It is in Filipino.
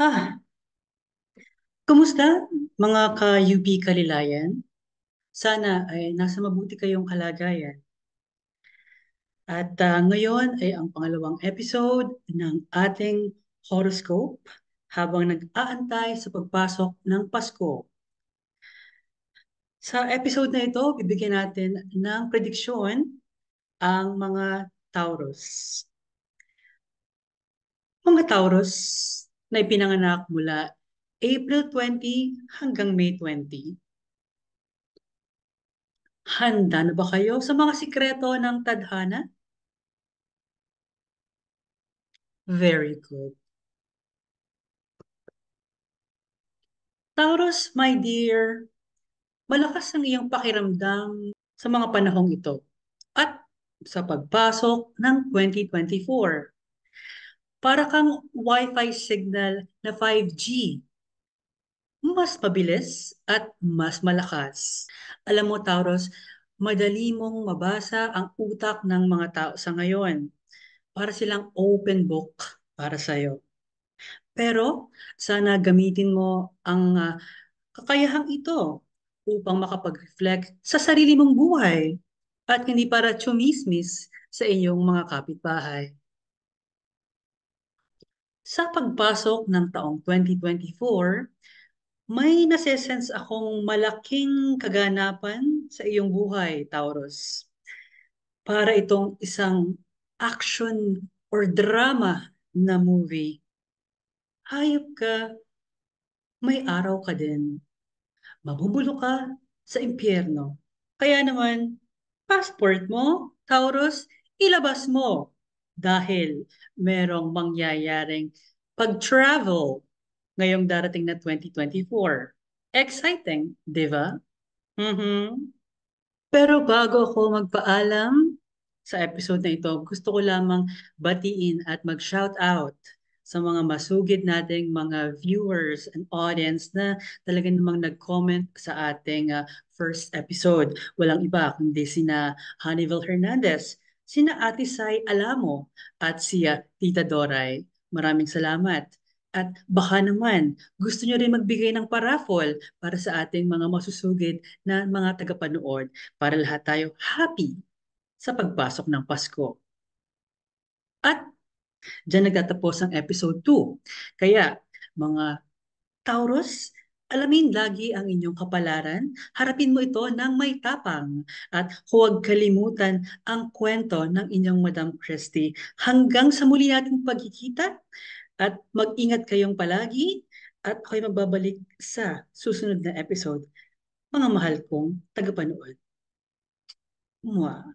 Ah, kumusta mga ka ub Kalilayan? Sana ay nasa mabuti kayong kalagayan. At ah, ngayon ay ang pangalawang episode ng ating horoscope habang nag-aantay sa pagpasok ng Pasko. Sa episode na ito, bibigyan natin ng prediksyon ang mga Taurus. Mga Taurus, na ipinanganak mula April 20 hanggang May 20. Handa na ba kayo sa mga sikreto ng tadhana? Very good. Taurus, my dear, malakas ang iyong pakiramdam sa mga panahong ito at sa pagpasok ng 2024 para kang Wi-Fi signal na 5G. Mas mabilis at mas malakas. Alam mo, Taurus, madali mong mabasa ang utak ng mga tao sa ngayon para silang open book para sa'yo. Pero sana gamitin mo ang uh, kakayahang ito upang makapag-reflect sa sarili mong buhay at hindi para chumismis sa inyong mga kapitbahay. Sa pagpasok ng taong 2024, may nasesense akong malaking kaganapan sa iyong buhay, Taurus. Para itong isang action or drama na movie. Hayop ka, may araw ka din. Mabubulo ka sa impyerno. Kaya naman, passport mo, Taurus, ilabas mo dahil merong mangyayaring pag-travel ngayong darating na 2024. Exciting, di ba? Mm-hmm. Pero bago ako magpaalam sa episode na ito, gusto ko lamang batiin at mag-shout out sa mga masugid nating mga viewers and audience na talaga namang nag-comment sa ating uh, first episode. Walang iba kundi sina Hannibal Hernandez, sina Ate Sai Alamo at siya Tita Doray. Maraming salamat. At baka naman gusto nyo rin magbigay ng paraffol para sa ating mga masusugid na mga tagapanood para lahat tayo happy sa pagpasok ng Pasko. At dyan nagtatapos ang episode 2. Kaya mga Taurus, Alamin lagi ang inyong kapalaran, harapin mo ito ng may tapang at huwag kalimutan ang kwento ng inyong Madam Christie. Hanggang sa muli nating pagkikita at mag-ingat kayong palagi at ako'y magbabalik sa susunod na episode, mga mahal kong tagapanood. Mwah!